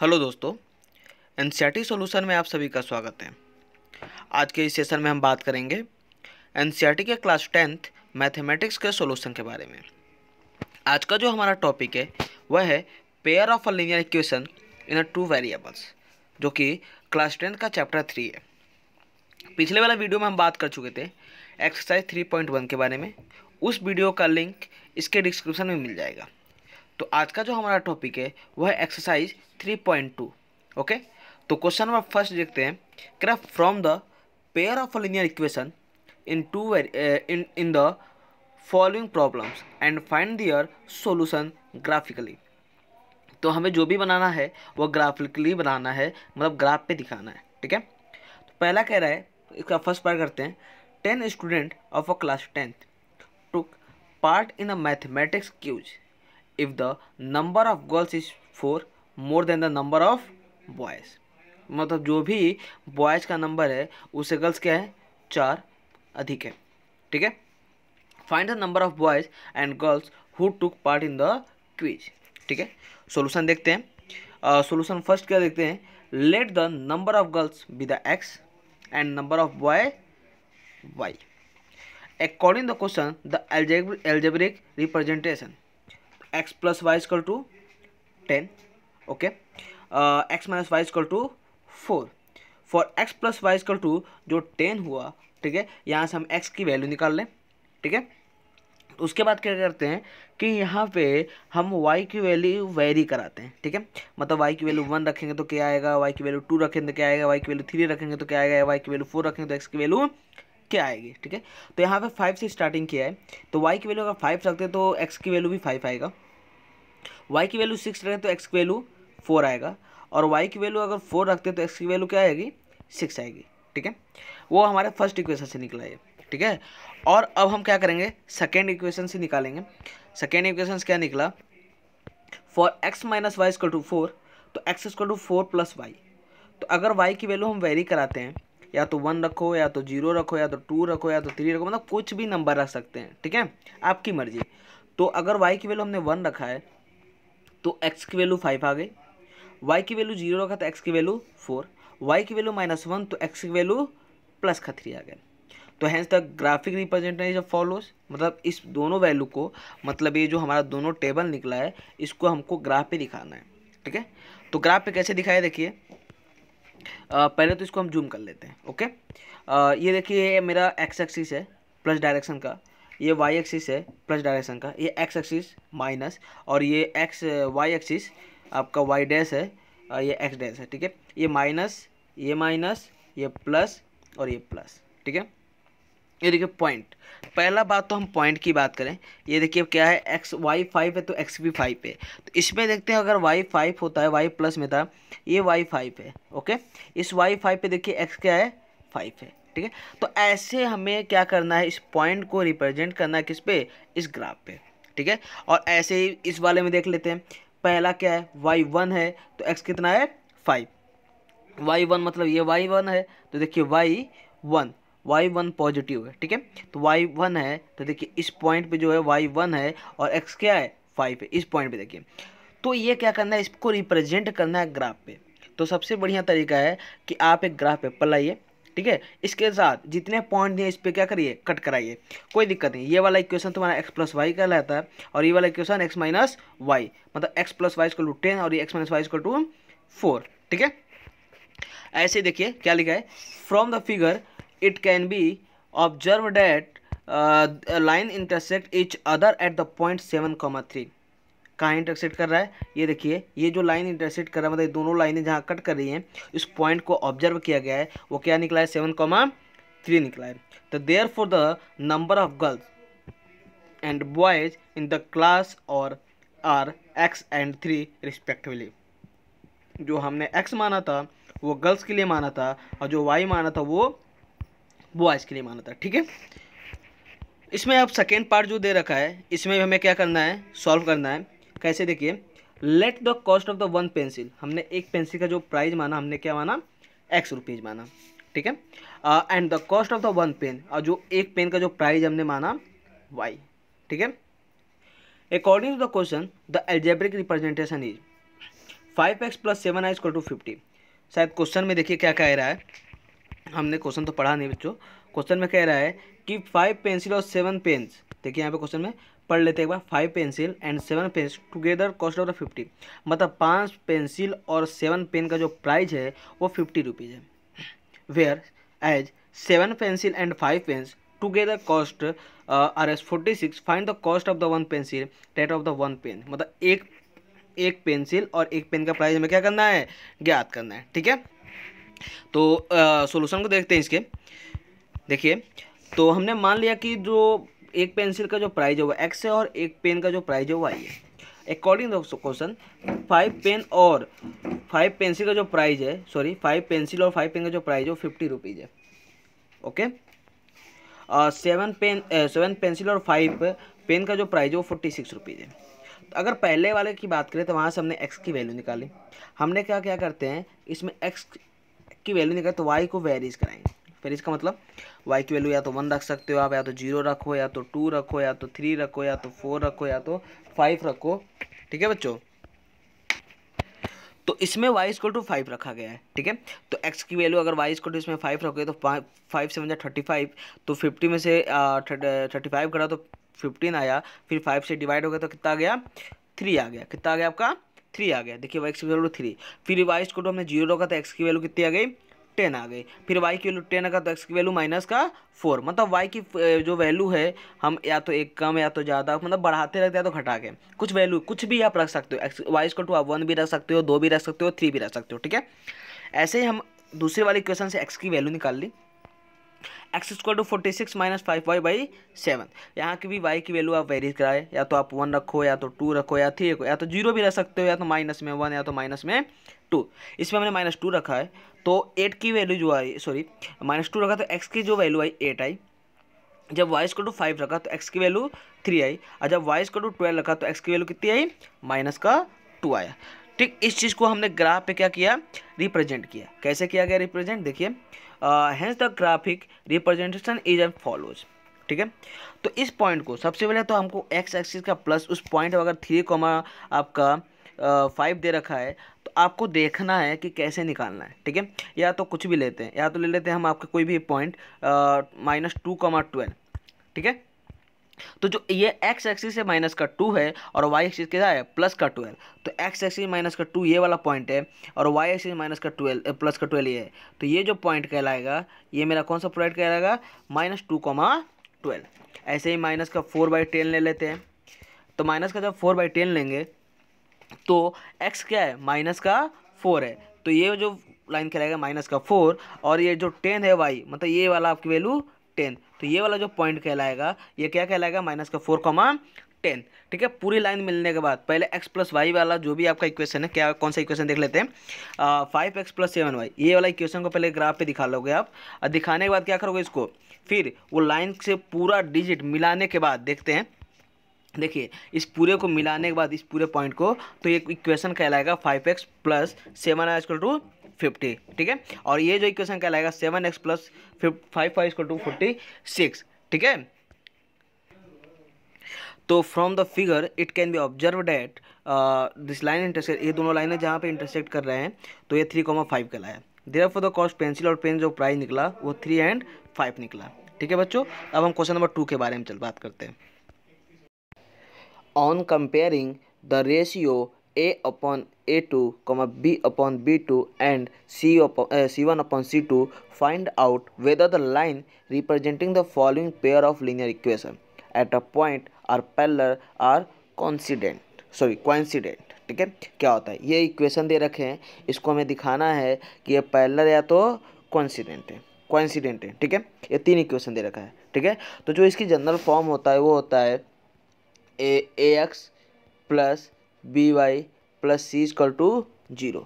hello दोस्तों N solution में आप सभी का स्वागत है आज के इस सेशन में हम बात करेंगे एन के क्लास टेंथ मैथमेटिक्स के सॉल्यूशन के बारे में आज का जो हमारा टॉपिक है वह है pair of a linear equation in a two variables जो कि क्लास टेंथ का चैप्टर थ्री है पिछले वाला वीडियो में हम बात कर चुके थे एक्सरसाइज थ्री पॉइंट वन के बारे में उस वीडियो का लिंक इसके डिस्क्रिप्शन में मिल जाएगा तो आज का जो हमारा टॉपिक है वह है एक्सरसाइज 3.2 ओके तो क्वेश्चन नंबर फर्स्ट देखते हैं कह from the pair of linear equation in two in in the following problems and find their solution graphically तो हमें जो भी बनाना है वह ग्राफिकली बनाना है मतलब ग्राफ पे दिखाना है ठीक है तो पहला कह रहा है इसका फर्स्ट पार्ट करते हैं ten student of a class tenth took part in a mathematics quiz if the number of girls is four more than the number of boys मतलब जो भी बॉयज़ का नंबर है उसे गर्ल्स क्या है चार अधिक है ठीक है find the number of boys and girls who took part in the quiz ठीक है सोल्यूशन देखते हैं सोल्यूशन फर्स्ट क्या देखते हैं let the number of girls be the x and number of boy y according the question the algebraic representation x plus y equal to ten okay x minus y equal to four for x plus y equal to जो ten हुआ ठीक है यहाँ से हम x की value निकाल लें ठीक है तो उसके बाद क्या करते हैं कि यहाँ पे हम y की वैल्यू वेरी कराते हैं ठीक है मतलब y की वैल्यू वन रखेंगे तो क्या आएगा y की वैल्यू टू रखेंगे तो क्या आएगा y की वैल्यू थ्री रखेंगे तो क्या आएगा y की वैल्यू फोर रखेंगे तो x की वैल्यू क्या आएगी ठीक है तो यहाँ पे फाइव से स्टार्टिंग किया है तो y की वैल्यू अगर फाइव रखते हैं तो x की वैल्यू भी फाइव आएगा वाई की वैल्यू सिक्स रखें तो एक्स की वैल्यू फोर आएगा और वाई की वैल्यू अगर फोर रखते हैं तो एक्स की वैल्यू क्या आएगी सिक्स आएगी ठीक है वो हमारे फर्स्ट इक्वेशन से निकला है ठीक है और अब हम क्या करेंगे सेकेंड इक्वेशन से निकालेंगे सेकेंड इक्वेशन क्या निकला for x minus y equal to four तो x equal to four plus y तो अगर वाई की वैल्यू हम वेरी कराते हैं या तो वन रखो या तो जीरो रखो या तो टू रखो या तो थ्री रखो मतलब कुछ भी नंबर रख सकते हैं ठीक है आपकी मर्जी तो अगर वाई की वैल्यू हमने वन रखा है तो एक्स की वैल्यू फाइव आ गई वाई की वैल्यू जीरो रखा तो एक्स की वैल्यू फोर वाई की वैल्यू माइनस वन तो एक्स की वैल्यू प्लस का थ्री आ गया तो hence the graphic representation of follows मतलब इस दोनों वैल्यू को मतलब ये जो हमारा दोनों टेबल निकला है इसको हमको ग्राफ पे दिखाना है ठीक है तो ग्राफ पे कैसे दिखाया देखिए पहले तो इसको हम जूम कर लेते हैं ओके आ, ये देखिए मेरा एक्स एक्सिस है प्लस डायरेक्शन का ये वाई एक्सिस है प्लस डायरेक्शन का ये एक्स एक्सिस माइनस और ये एक्स वाई एक्सिस आपका वाई डैश है ये एक्स डैश है ठीक है ये माइनस ये माइनस ये प्लस और ये प्लस ठीक है ये देखिए पॉइंट पहला बात तो हम पॉइंट की बात करें ये देखिए क्या है एक्स वाई फाइव है तो एक्स भी फाइव है तो इसमें देखते हैं अगर वाई फाइव होता है वाई प्लस में था ये वाई फाइव है ओके इस वाई फाइव पे देखिए एक्स क्या है फाइव है ठीक है तो ऐसे हमें क्या करना है इस पॉइंट को रिप्रेजेंट करना है किस पे इस ग्राफ पे ठीक है और ऐसे ही इस वाले में देख लेते हैं पहला क्या है वाई वन है तो एक्स कितना है फाइव वाई वन मतलब ये वाई वन है तो देखिए y one y one positive है ठीक है तो वाई वन है तो देखिए इस पॉइंट पे जो है वाई वन है और एक्स क्या है फाइव है इस पॉइंट पे देखिए तो ये क्या करना है इसको रिप्रेजेंट करना है ग्राफ पे तो सबसे बढ़िया तरीका है कि आप एक ग्राफ पेपर लाइए ठीक है इसके साथ जितने पॉइंट हैं इस पर क्या करिए कट कराइए कोई दिक्कत नहीं ये वाला इक्वेशन तुम्हारा एक्स प्लस वाई का रहता है और ये वाला इक्वेशन एक्स माइनस वाई मतलब x plus y equal to ten और ये x minus y equal to four ठीक है ऐसे देखिए क्या लिखा है from the figure it can be observe that line intersect each other at the point seven comma three कहाँ इंटरसेट कर रहा है ये देखिए ये जो लाइन इंटरसेट कर रहा है मतलब दोनों लाइनें जहाँ कट कर रही हैं इस पॉइंट को ऑब्जर्व किया गया है वो क्या निकला है सेवन कॉमा थ्री निकला है तो there for the number of girls and boys in the class और are x and three respectively जो हमने एक्स माना था वो गर्ल्स के लिए माना था और जो वाई माना था वो बॉयज़ के लिए माना था ठीक है इसमें अब सेकेंड पार्ट जो दे रखा है इसमें हमें क्या करना है सॉल्व करना है कैसे देखिए let the cost of the one pencil हमने एक पेंसिल का जो प्राइस माना हमने क्या माना एक्स रुपीज़ माना ठीक है and the cost of the one pen और जो एक पेन का जो प्राइस हमने माना वाई ठीक है according to the question the algebraic representation is five x plus seven y equal to fifty शायद क्वेश्चन में देखिए क्या कह रहा है हमने क्वेश्चन तो पढ़ा नहीं बच्चों क्वेश्चन में कह रहा है कि फाइव पेंसिल और सेवन पेन्स देखिए यहाँ पे क्वेश्चन में पढ़ लेते हैं एक बार five pencil and seven pen together cost of the fifty मतलब पाँच पेंसिल और सेवन पेन का जो प्राइस है वो फिफ्टी रुपीज़ है whereas seven pencil and five pens together cost R S forty six fine the cost of the one pencil rate of the one pen मतलब एक एक pencil और एक पेन का प्राइस हमें क्या करना है ज्ञात करना है ठीक है तो सोल्यूशन uh, को देखते हैं इसके देखिए तो हमने मान लिया कि जो एक पेंसिल का जो प्राइस होगा एक्स है और एक पेन का जो प्राइस होगा वाई है अकॉर्डिंग क्वेश्चन फाइव पेन और फाइव पेंसिल का जो प्राइस है सॉरी फाइव पेंसिल और फाइव पेन का जो प्राइस है वो फिफ्टी रुपीज़ है okay seven pen seven pencil और फाइव पेन का जो प्राइस है वो फोर्टी सिक्स रुपीज़ है तो अगर पहले वाले की बात करें तो वहाँ से हमने एक्स की वैल्यू निकाली हमने क्या क्या करते हैं इसमें एक्स की वैल्यू निकाली तो वाई को वेरीज कराएंगे फिर इसका मतलब y की वैल्यू या तो वन रख सकते हो आप या तो जीरो रखो या तो टू रखो या तो थ्री रखो या तो फोर रखो या तो फाइव रखो ठीक है बच्चों तो इसमें y इक्वल टू फाइव रखा गया है ठीक है तो x की वैल्यू अगर y इक्वल टू इसमें फाइव रखोगे तो फाइव सेवन जा थर्टी फाइव तो फिफ्टी में से थर्टी फाइव करा तो फिफ्टीन आया फिर फाइव से डिवाइड हो गया तो कितना आ गया थ्री आ गया कितना आ गया आपका थ्री आ गया देखिए वाई एक्स तो की वैल्यू थ्री फिर वाई को टू हमने जीरो रखा था एक्स की वैल्यू कितनी आ गई टेन आ गई फिर वाई की वैल्यू टेन का तो एक्स की वैल्यू माइनस का फोर मतलब वाई की जो वैल्यू है हम या तो एक कम या तो ज़्यादा मतलब बढ़ाते रहते हैं तो घटा के कुछ वैल्यू कुछ भी आप रख सकते हो एक्स वाई इसको टू आप वन भी रख सकते हो दो भी रख सकते हो थ्री भी रख सकते हो ठीक है ऐसे ही हम दूसरे वाले क्वेश्चन से एक्स की वैल्यू निकाल ली x square to forty six minus five y by seven यहाँ की भी वाई की वैल्यू आप वेरी कराए या तो आप वन रखो या तो टू रखो या थ्री रखो या तो जीरो भी रख सकते हो या तो माइनस में वन या तो माइनस में टू इसमें हमने माइनस टू रखा है तो एट की वैल्यू जो आई सॉरी माइनस टू रखा तो एक्स की जो वैल्यू आई एट आई जब वाई स्क्वायर टू फाइव रखा तो एक्स की वैल्यू थ्री आई और जब वाई स्क्वायर टू ट्वेल्व रखा तो एक्स की वैल्यू कितनी आई माइनस का टू आया ठीक इस चीज़ को हमने ग्राफ पे क्या किया रिप्रेजेंट किया कैसे किया गया रिप्रेजेंट देखिए hence the graphic representation is and follows ठीक है तो इस पॉइंट को सबसे पहले तो हमको एक्स एक्सिस का प्लस उस पॉइंट अगर थ्री कॉमा आपका फाइव दे रखा है तो आपको देखना है कि कैसे निकालना है ठीक है या तो कुछ भी लेते हैं या तो ले लेते हैं हम आपके कोई भी point minus two comma twelve ठीक है तो जो ये एक्स एक्सिस है माइनस का टू है और वाई एक्सिस क्या है प्लस का ट्वेल्व तो एक्स एक्सिस माइनस का टू ये वाला पॉइंट है और वाई एक्सिस माइनस का ट्वेल्व प्लस का ट्वेल्व ये है तो ये जो पॉइंट कहलाएगा ये मेरा कौन सा पॉइंट कहलाएगा माइनस टू कॉमा ट्वेल्व ऐसे ही माइनस का फोर बाई टेन ले लेते हैं तो माइनस का जब फोर बाई टेन लेंगे तो एक्स क्या है माइनस का फोर है तो ये जो लाइन कहलाएगा माइनस का फोर और ये जो टेन है वाई मतलब ये वाला आपकी वैल्यू टेन तो ये वाला जो पॉइंट कहलाएगा ये क्या कहलाएगा माइनस का फोर कॉमा टेन ठीक है पूरी लाइन मिलने के बाद पहले एक्स प्लस वाई वाला जो भी आपका इक्वेशन है क्या कौन सा इक्वेशन देख लेते हैं five x plus seven y ये वाला इक्वेशन को पहले ग्राफ पे दिखा लोगे आप और दिखाने के बाद क्या करोगे इसको फिर वो लाइन से पूरा डिजिट मिलाने के बाद देखते हैं देखिए इस पूरे को मिलाने के बाद इस पूरे पॉइंट को तो एक इक्वेशन कहलाएगा five x plus seven y equal to fifty ठीक है और ये जो इक्वेशन क्या कहलाएगा seven x plus five five equal to forty six ठीक है तो from the figure it can be observe that this line intersect ये दोनों लाइनें जहाँ पे इंटरसेक्ट कर रहे हैं तो ये थ्री कॉमा फाइव का लाया there for the cost pencil और पेन जो प्राइस निकला वो थ्री एंड फाइव निकला ठीक है बच्चों अब हम क्वेश्चन नंबर टू के बारे में चल बात करते हैं on comparing the ratio a upon a two comma b upon b two and c c one upon c two find out whether the line representing the following pair of linear equation at a point are parallel or coincident sorry coincident ठीक है क्या होता है ये equation दे रखे हैं इसको हमें दिखाना है कि ये पैलर या तो कॉन्सिडेंट है क्वाइंसिडेंट है ठीक है ये तीन इक्वेशन दे रखा है ठीक है तो जो इसकी जनरल फॉर्म होता है वो होता है a x plus b y plus c equal to zero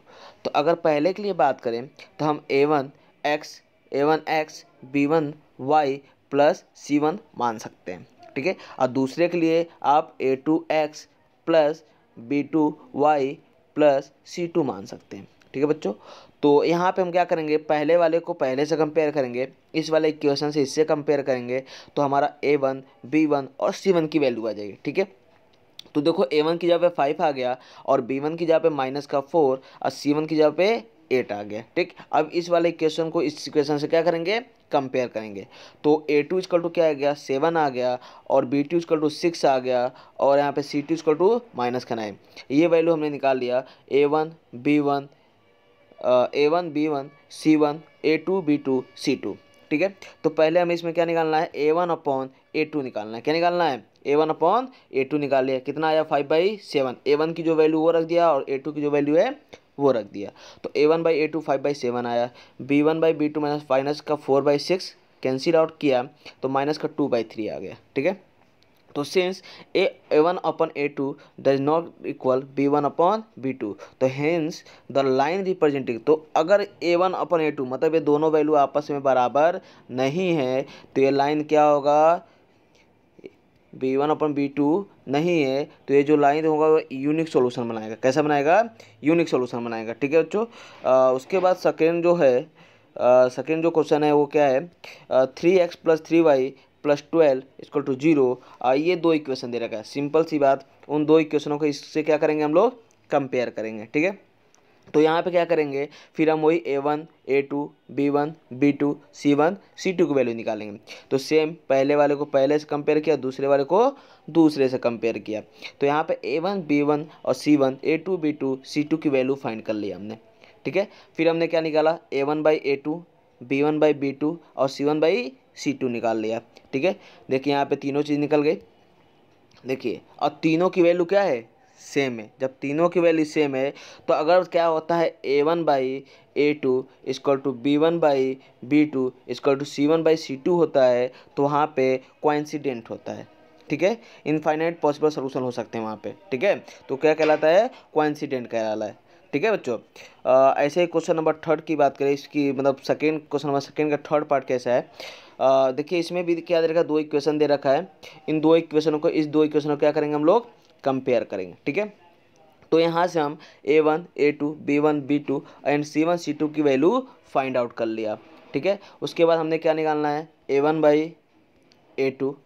तो अगर पहले के लिए बात करें तो हम a one x a one x b one y plus c one मान सकते हैं ठीक है और दूसरे के लिए आप a two x plus b two y plus c two मान सकते हैं ठीक है बच्चों तो यहाँ पे हम क्या करेंगे पहले वाले को पहले से कंपेयर करेंगे इस वाले इक्वेशन से इससे कंपेयर करेंगे तो हमारा ए वन बी वन और सी वन की वैल्यू आ जाएगी ठीक है तो देखो ए वन की जगह पे फाइव आ गया और बी वन की जगह पे माइनस का फोर और सी वन की जगह पे एट आ गया ठीक अब इस वाले क्वेश्चन को इस इक्वेशन से क्या करेंगे कंपेयर करेंगे तो ए टू इजकल टू क्या आ गया सेवन आ गया और b two equal to six आ गया और यहाँ पे c two equal to minus का नाइन ये वैल्यू हमने निकाल लिया a one b one a one b one c one a two b two c two ठीक है तो पहले हमें इसमें क्या निकालना है a one upon a two निकालना है क्या निकालना है a one upon a two निकाल लिया कितना आया five by seven a one की जो वैल्यू वो रख दिया और ए टू की जो वैल्यू है वो रख दिया तो a one by a two five by seven आया b one by b two minus minus का four by six cancel out किया तो माइनस का टू बाई थ्री आ गया ठीक है तो since a a one upon a two does not equal b one upon b two तो हेंस द लाइन रिप्रेजेंटिंग तो अगर ए वन अपन ए टू मतलब ये दोनों वैल्यू आपस में बराबर नहीं है तो ये लाइन क्या होगा b one upon b two नहीं है तो ये जो लाइन होगा वो यूनिक सोल्यूशन बनाएगा कैसा बनाएगा यूनिक सोल्यूशन बनाएगा ठीक है बच्चों उसके बाद सेकेंड जो है सेकेंड जो क्वेश्चन है वो क्या है three x plus three y plus twelve equal to zero ये दो इक्वेशन दे रखा है सिंपल सी बात उन दो इक्वेशनों को इससे क्या करेंगे हम लोग कंपेयर करेंगे ठीक है तो यहाँ पे क्या करेंगे फिर हम वही a one a two b one b two c one c two की वैल्यू निकालेंगे तो सेम पहले वाले को पहले से कंपेयर किया दूसरे वाले को दूसरे से कंपेयर किया तो यहाँ पे ए वन बी वन और c one a two b two c two की वैल्यू फाइंड कर लिया हमने ठीक है फिर हमने क्या निकाला a one by a two b one by b two और c one by c two निकाल लिया ठीक है देखिए यहाँ पर तीनों चीज़ निकल गई देखिए और तीनों की वैल्यू क्या है सेम है जब तीनों की वैल्यू सेम है तो अगर क्या होता है a one by a two equal to b one by b two equal to c one by c two होता है तो वहाँ पे कोइंसिडेंट होता है ठीक है इनफाइनाइट पॉसिबल सोल्यूशन हो सकते हैं वहाँ पे ठीक है तो क्या कहलाता है कोइंसिडेंट कहलाता है ठीक है बच्चों ऐसे ही क्वेश्चन नंबर थर्ड की बात करें इसकी मतलब सेकेंड क्वेश्चन नंबर सेकेंड का थर्ड पार्ट कैसा है देखिए इसमें भी क्या दे रखा है दो इक्वेशन दे रखा है इन दो इक्वेशनों को इस दो इक्वेशन को क्या करेंगे हम लोग कंपेयर करेंगे ठीक है तो यहाँ से हम a one a two b one b two and c one c two की वैल्यू फाइंड आउट कर लिया ठीक है उसके बाद हमने क्या निकालना है a one by a two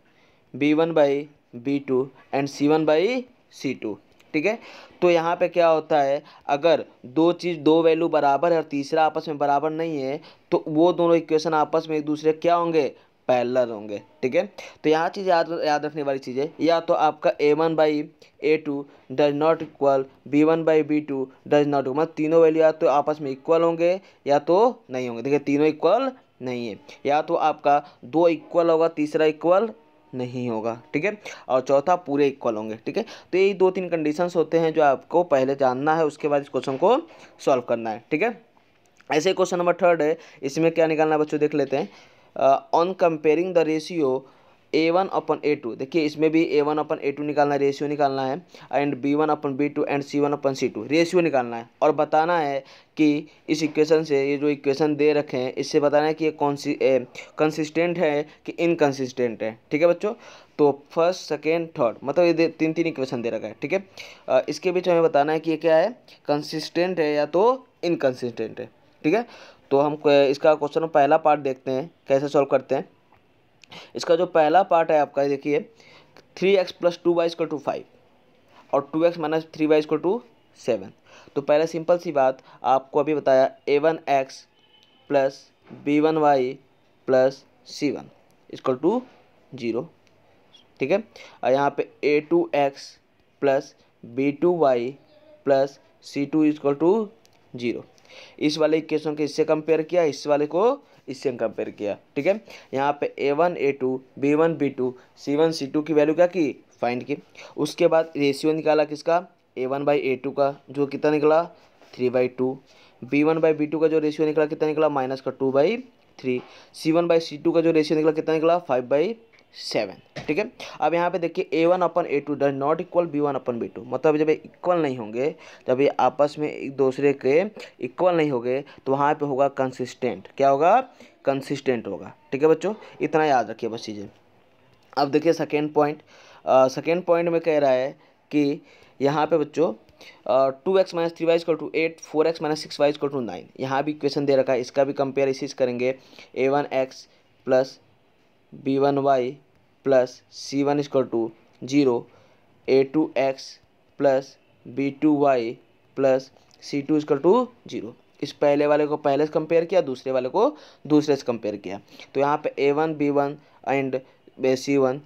b one by b two and c one by c two ठीक है तो यहाँ पे क्या होता है अगर दो चीज़ दो वैल्यू बराबर है और तीसरा आपस में बराबर नहीं है तो वो दोनों इक्वेशन आपस में एक दूसरे क्या होंगे पैरलर होंगे ठीक है तो यहाँ चीज़ याद याद रखने वाली चीज़ है या तो आपका a one by a two does not equal b one by b two does not मतलब तीनों वैल्यू या तो आपस में इक्वल होंगे या तो नहीं होंगे देखिए तीनों इक्वल नहीं है या तो आपका दो इक्वल होगा तीसरा इक्वल नहीं होगा ठीक है और चौथा पूरे इक्वल होंगे ठीक है तो यही दो तीन कंडीशंस होते हैं जो आपको पहले जानना है उसके बाद इस क्वेश्चन को सॉल्व करना है ठीक है ऐसे क्वेश्चन नंबर थर्ड है इसमें क्या निकालना है बच्चों देख लेते हैं on comparing the ratio a one upon a two देखिए इसमें भी ए वन अपन ए टू निकालना है रेशियो निकालना है and b one upon b two and c one upon c two ratio निकालना है और बताना है कि इस इक्वेशन से ये जो इक्वेशन दे रखे हैं इससे बताना है कि ये कौनसी कंसिस्टेंट है कि इनकन्सिस्टेंट है ठीक है बच्चों तो फर्स्ट सेकेंड थर्ड मतलब ये तीन तीन इक्वेशन दे रखा है ठीक है इसके बीच हमें बताना है कि ये क्या है कंसिस्टेंट है या तो इनकन्सिस्टेंट है ठीक है तो हम इसका क्वेश्चन पहला पार्ट देखते हैं कैसे सॉल्व करते हैं इसका जो पहला पार्ट है आपका देखिए three x plus two y इसको टू फाइव और two x minus three y इसको टू सेवन तो पहले सिंपल सी बात आपको अभी बताया a one x plus b one y plus c one इसको टू जीरो ठीक है और यहाँ पे a two x plus b two y plus c two equal to zero इस वाले इक्वेशन को इससे कंपेयर किया इस वाले को इससे कंपेयर किया ठीक है यहाँ पे a one a two b one b two c one c two की वैल्यू क्या की फाइंड की उसके बाद रेशियो निकाला किसका a one by a two का जो कितना निकला three by two b one by b two का जो रेशियो निकला कितना निकला माइनस का two by three c one by c two का जो रेशियो निकला कितना निकला फाइव बाई सेवन ठीक है अब यहाँ पे देखिए a one upon a two does not equal b one upon b two मतलब जब इक्वल नहीं होंगे जब ये आपस में एक दूसरे के इक्वल नहीं होंगे तो वहाँ पे होगा कंसिस्टेंट क्या होगा कंसिस्टेंट होगा ठीक है बच्चों इतना याद रखिए बस चीज़ें अब देखिए सेकेंड पॉइंट सेकेंड पॉइंट में कह रहा है कि यहाँ पर बच्चों two x minus three y equal to eight four x minus six y equal to nine यहाँ भी इक्वेशन दे रखा है इसका भी कंपेयर इसी से करेंगे a one x plus b one y plus c one equal to zero a two x plus b two y plus c two equal to zero इस पहले वाले को पहले से कंपेयर किया दूसरे वाले को दूसरे से कंपेयर किया तो यहाँ पे a one b one and c one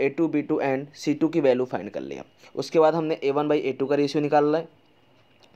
a two b two and c two की वैल्यू फाइंड कर लिया उसके बाद हमने a one by a two का रेशियो निकाल लिया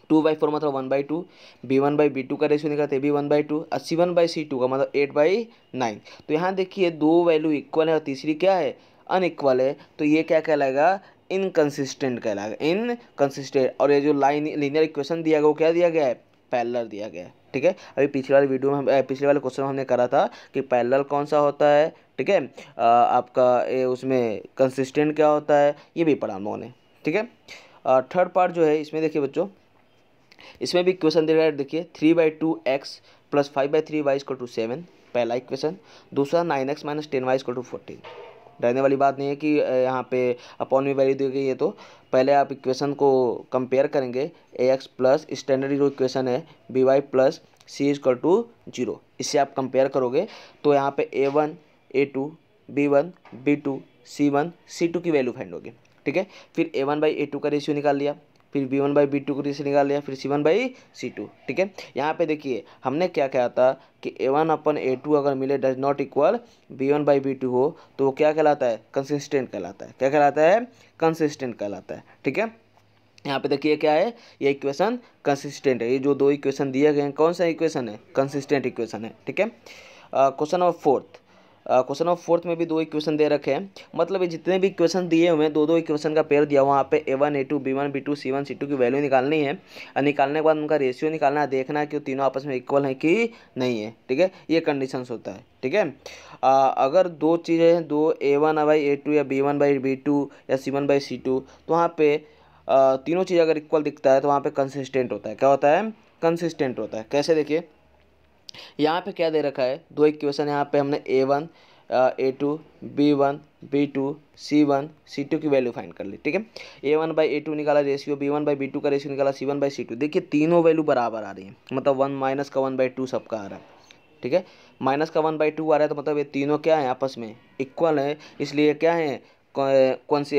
टू बाई फोर मतलब one by two b one by b two का रेशियो निकालते हैं बी वन बाई टू और c one by c two का मतलब एट बाई नाइन तो यहाँ देखिए दो वैल्यू इक्वल है और तीसरी क्या है अनइक्वल है तो ये क्या कहलाएगा इनकन्सिस्टेंट कहलाएगा इनकन्सिस्टेंट और ये जो लाइन लीनियर इक्वेशन दिया गया वो क्या दिया गया है पैलर दिया गया है ठीक है अभी पिछले वाले वीडियो में पिछले वाले क्वेश्चन में हमने करा था कि पैरेलल कौन सा होता है ठीक है आपका ए, उसमें कंसिस्टेंट क्या होता है ये भी पढ़ा हम लोगों ने ठीक है थर्ड पार्ट जो है इसमें देखिए बच्चों इसमें भी क्वेश्चन दे रहा है देखिए three by two x plus five by three y इसको टू सेवन पहला इक्वेशन दूसरा nine x minus ten y इसको टू फोर्टीन डरने वाली बात नहीं है कि यहाँ पे अपॉन में वैल्यू दी गई है तो पहले आप इक्वेशन को कंपेयर करेंगे ए एक्स प्लस स्टैंडर्ड जो इक्वेशन है b y plus c equal to zero इससे आप कंपेयर करोगे तो यहाँ पे a one a two b one b two c one c two की वैल्यू फाइंड होगी ठीक है फिर a one by a two का रेशियो निकाल लिया फिर b one by b two को डी से निकाल लिया फिर c one by c two ठीक है यहाँ पे देखिए हमने क्या कहा था कि ए वन अपन ए टू अगर मिले does not equal b one by b two हो तो वो क्या कहलाता है कंसिस्टेंट कहलाता है क्या कहलाता है कंसिस्टेंट कहलाता है ठीक है यहाँ पे देखिए क्या है ये इक्वेशन कंसिस्टेंट है ये जो दो इक्वेशन दिए गए हैं कौन सा इक्वेशन है कंसिस्टेंट इक्वेशन है ठीक है question number fourth question of fourth में भी दो इक्वेशन दे रखे हैं मतलब ये जितने भी इक्वेशन दिए हुए हैं दो दो इक्वेशन का पेयर दिया वहाँ पे a one a two b one b two c one c two की वैल्यू निकालनी है और निकालने के बाद उनका रेशियो निकालना है देखना है कि तीनों आपस में इक्वल है कि नहीं है ठीक है ये कंडीशन होता है ठीक है अगर दो चीज़ें दो a one by a two या b one by b two या c one by c two तो वहाँ पर तीनों चीज़ अगर इक्वल दिखता है तो वहाँ पर कंसिस्टेंट होता है क्या होता है कंसिस्टेंट होता है कैसे देखिए यहाँ पे क्या दे रखा है दो इक्वेशन यहाँ पे हमने a one a two b one b two c one c two की वैल्यू फाइंड कर ली ठीक है a one by a two निकाला ratio b one by b two का रेशियो निकाला c one by c two देखिए तीनों वैल्यू बराबर आ रही है मतलब वन माइनस का वन बाई टू सबका आ रहा है ठीक है माइनस का वन बाई टू आ रहा है तो मतलब ये तीनों क्या है आपस में इक्वल है इसलिए क्या है कौन सी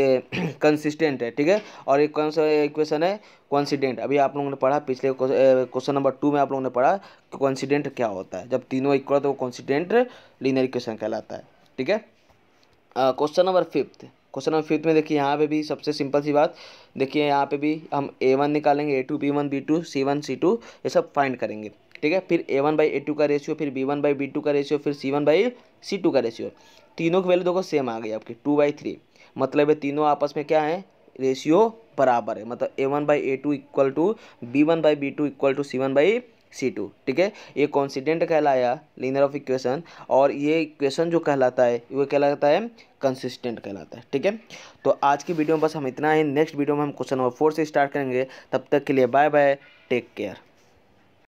कंसिस्टेंट है ठीक है और एक कौन सा इक्वेशन है कॉन्सिडेंट अभी आप लोगों ने पढ़ा पिछले क्वेश्चन नंबर टू में आप लोगों ने पढ़ा कि कॉन्सिडेंट क्या होता है जब तीनों इक्वल तो कॉन्सिडेंट लीनियर इक्वेशन कहलाता है ठीक है question number fifth question number fifth में देखिए यहाँ पे भी सबसे सिंपल सी बात देखिए यहाँ पे भी हम ए वन निकालेंगे a two b one b two c one c two ये सब फाइंड करेंगे ठीक है फिर a one by a two का रेशियो फिर b one by b two का रेशियो फिर c one by c two का रेशियो तीनों की वैल्यू देखो सेम आ गई आपकी टू बाई थ्री मतलब ये तीनों आपस में क्या है रेशियो बराबर है मतलब a one by a two equal to b one by b two equal to c one by c two ठीक है ये कॉन्सिडेंट कहलाया लीनर ऑफ इक्वेशन और ये इक्वेशन जो कहलाता है वो कहलाता है कंसिस्टेंट कहलाता है ठीक है तो आज की वीडियो में बस हम इतना ही नेक्स्ट वीडियो में हम क्वेश्चन नंबर फोर से स्टार्ट करेंगे तब तक के लिए बाय बाय टेक केयर